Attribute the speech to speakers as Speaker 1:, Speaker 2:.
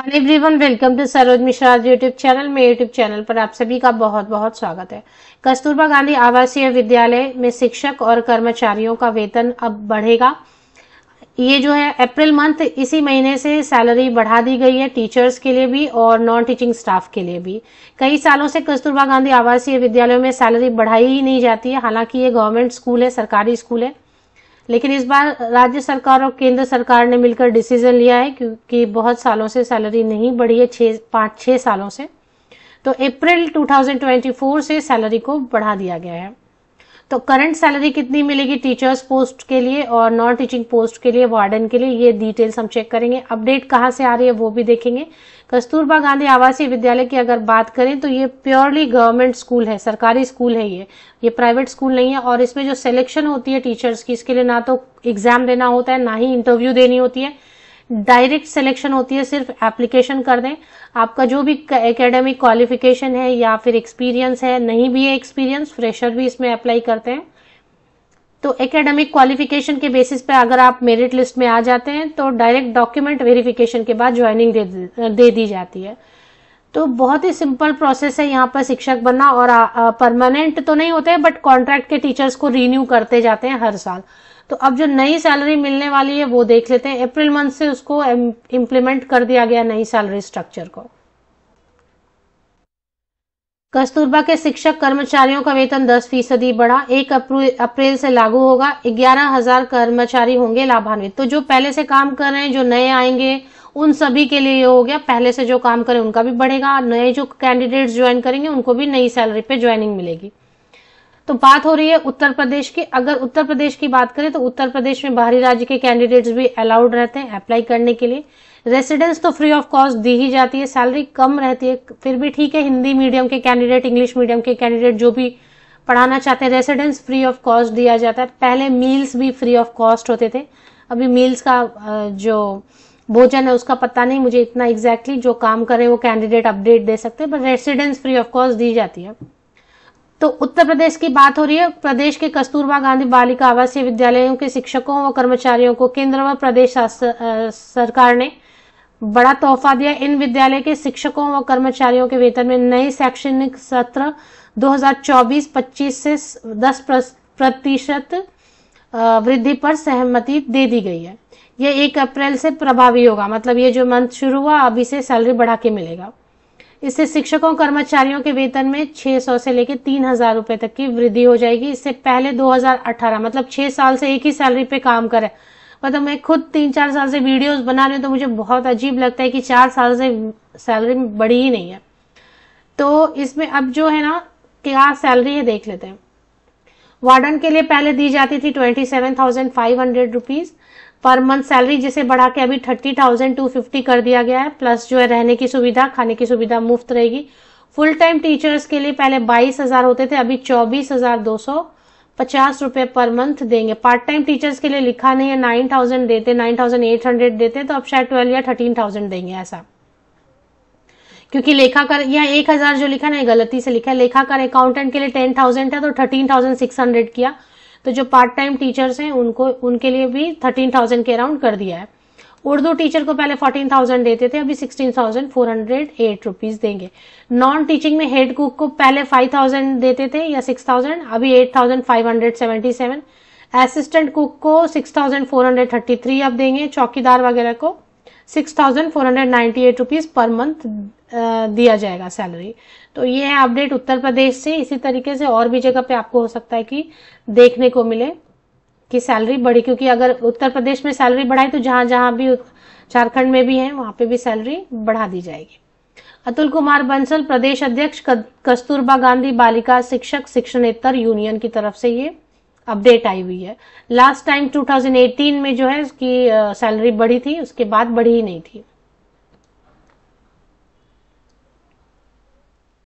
Speaker 1: hello everyone welcome to Saroj Mishra YouTube channel में YouTube channel पर आप सभी का बहुत बहुत स्वागत है कस्तूरबा गांधी आवासीय विद्यालय में शिक्षक और कर्मचारियों का वेतन अब बढ़ेगा ये जो है अप्रैल मंथ इसी महीने से सैलरी बढ़ा दी गई है टीचर्स के लिए भी और नॉन टीचिंग स्टाफ के लिए भी कई सालों से कस्तूरबा गांधी आवासीय विद्यालयों में सैलरी बढ़ाई ही नहीं जाती है हालांकि ये गवर्नमेंट स्कूल है सरकारी स्कूल है लेकिन इस बार राज्य सरकार और केंद्र सरकार ने मिलकर डिसीजन लिया है क्योंकि बहुत सालों से सैलरी नहीं बढ़ी है छः पाँच छः सालों से तो अप्रैल 2024 से सैलरी को बढ़ा दिया गया है तो करंट सैलरी कितनी मिलेगी टीचर्स पोस्ट के लिए और नॉन टीचिंग पोस्ट के लिए वार्डन के लिए ये डिटेल्स हम चेक करेंगे अपडेट कहाँ से आ रही है वो भी देखेंगे कस्तूरबा गांधी आवासीय विद्यालय की अगर बात करें तो ये प्योरली गवर्नमेंट स्कूल है सरकारी स्कूल है ये ये प्राइवेट स्कूल नहीं है और इसमें जो सिलेक्शन होती है टीचर्स की इसके लिए ना तो एग्जाम देना होता है ना ही इंटरव्यू देनी होती है डायरेक्ट सिलेक्शन होती है सिर्फ एप्लीकेशन कर दें आपका जो भी एकेडमिक क्वालिफिकेशन है या फिर एक्सपीरियंस है नहीं भी है एक्सपीरियंस फ्रेशर भी इसमें अप्लाई करते हैं तो एकेडमिक क्वालिफिकेशन के बेसिस पे अगर आप मेरिट लिस्ट में आ जाते हैं तो डायरेक्ट डॉक्यूमेंट वेरिफिकेशन के बाद ज्वाइनिंग दे, दे दी जाती है तो बहुत ही सिंपल प्रोसेस है यहाँ पर शिक्षक बनना और परमानेंट तो नहीं होते बट कॉन्ट्रैक्ट के टीचर्स को रिन्यू करते जाते हैं हर साल तो अब जो नई सैलरी मिलने वाली है वो देख लेते हैं अप्रैल मंथ से उसको इम्प्लीमेंट कर दिया गया नई सैलरी स्ट्रक्चर को कस्तूरबा के शिक्षक कर्मचारियों का वेतन 10 फीसदी बढ़ा एक अप्रैल से लागू होगा ग्यारह हजार कर्मचारी होंगे लाभान्वित तो जो पहले से काम कर रहे हैं जो नए आएंगे उन सभी के लिए ये हो गया पहले से जो काम करें उनका भी बढ़ेगा नए जो कैंडिडेट्स ज्वाइन करेंगे उनको भी नई सैलरी पे ज्वाइनिंग मिलेगी तो बात हो रही है उत्तर प्रदेश की अगर उत्तर प्रदेश की बात करें तो उत्तर प्रदेश में बाहरी राज्य के कैंडिडेट्स भी अलाउड रहते हैं अप्लाई करने के लिए रेसिडेंस तो फ्री ऑफ कॉस्ट दी ही जाती है सैलरी कम रहती है फिर भी ठीक है हिंदी मीडियम के कैंडिडेट इंग्लिश मीडियम के कैंडिडेट जो भी पढ़ाना चाहते हैं रेसिडेंस फ्री ऑफ कॉस्ट दिया जाता है पहले मील्स भी फ्री ऑफ कॉस्ट होते थे अभी मील्स का जो भोजन है उसका पता नहीं मुझे इतना एग्जैक्टली exactly जो काम करे वो कैंडिडेट अपडेट दे सकते हैं पर रेसिडेंस फ्री ऑफ कॉस्ट दी जाती है तो उत्तर प्रदेश की बात हो रही है प्रदेश के कस्तूरबा गांधी बालिका आवासीय विद्यालयों के शिक्षकों व कर्मचारियों को केंद्र व प्रदेश सरकार ने बड़ा तोहफा दिया इन विद्यालय के शिक्षकों व कर्मचारियों के वेतन में नए शैक्षणिक सत्र 2024-25 से 10 प्रतिशत वृद्धि पर सहमति दे दी गई है यह एक अप्रैल से प्रभावी होगा मतलब ये जो मंथ शुरू हुआ अभी से सैलरी बढ़ा के मिलेगा इससे शिक्षकों कर्मचारियों के वेतन में 600 से लेकर तीन हजार रूपए तक की वृद्धि हो जाएगी इससे पहले 2018 मतलब छह साल से एक ही सैलरी पे काम करे मतलब मैं खुद तीन चार साल से वीडियोस बना रही हूँ तो मुझे बहुत अजीब लगता है कि चार साल से सैलरी बढ़ी ही नहीं है तो इसमें अब जो है ना क्या सैलरी है देख लेते हैं वार्डन के लिए पहले दी जाती थी twenty seven thousand five hundred rupees per month salary जिसे बढ़ा के अभी थर्टी थाउजेंड टू फिफ्टी कर दिया गया है प्लस जो है रहने की सुविधा खाने की सुविधा मुफ्त रहेगी फुल टाइम टीचर्स के लिए पहले बाईस हजार होते थे अभी चौबीस हजार दो सौ पचास रूपये पर मंथ देंगे पार्ट टाइम टीचर्स के लिए लिखा नहीं है नाइन थाउजेंड देते नाइन थाउजेंड एट हंड्रेड देते तो अब शायद ट्वेल्व या थर्टीन थाउजेंड देंगे ऐसा क्योंकि लेखाकार या एक हजार जो लिखा ना गलती से लिखा है लेखाकार अकाउंटेंट के लिए टेन थाउजेंड है तो थर्टीन थाउजेंड सिक्स हंड्रेड किया तो जो पार्ट टाइम टीचर्स हैं उनको उनके लिए भी थर्टीन थाउजेंड के अराउंड कर दिया है उर्दू टीचर को पहले फोर्टीन थाउजेंड देते थे अभी sixteen thousand four hundred eight rupees देंगे नॉन टीचिंग में हेड कुक को पहले फाइव थाउजेंड देते थे या सिक्स थाउजेंड अभी eight thousand five hundred seventy seven assistant cook को six thousand four hundred thirty three अब देंगे चौकीदार वगैरह को six thousand four hundred ninety eight per month दिया जाएगा सैलरी तो ये है अपडेट उत्तर प्रदेश से इसी तरीके से और भी जगह पे आपको हो सकता है कि देखने को मिले कि सैलरी बढ़ी क्योंकि अगर उत्तर प्रदेश में सैलरी बढ़ाई तो जहां जहां भी झारखंड में भी है वहां पे भी सैलरी बढ़ा दी जाएगी अतुल कुमार बंसल प्रदेश अध्यक्ष कस्तूरबा गांधी बालिका शिक्षक शिक्षणेतर यूनियन की तरफ से ये अपडेट आई हुई है लास्ट टाइम 2018 में जो है उसकी सैलरी बढ़ी थी उसके बाद बढ़ी ही नहीं थी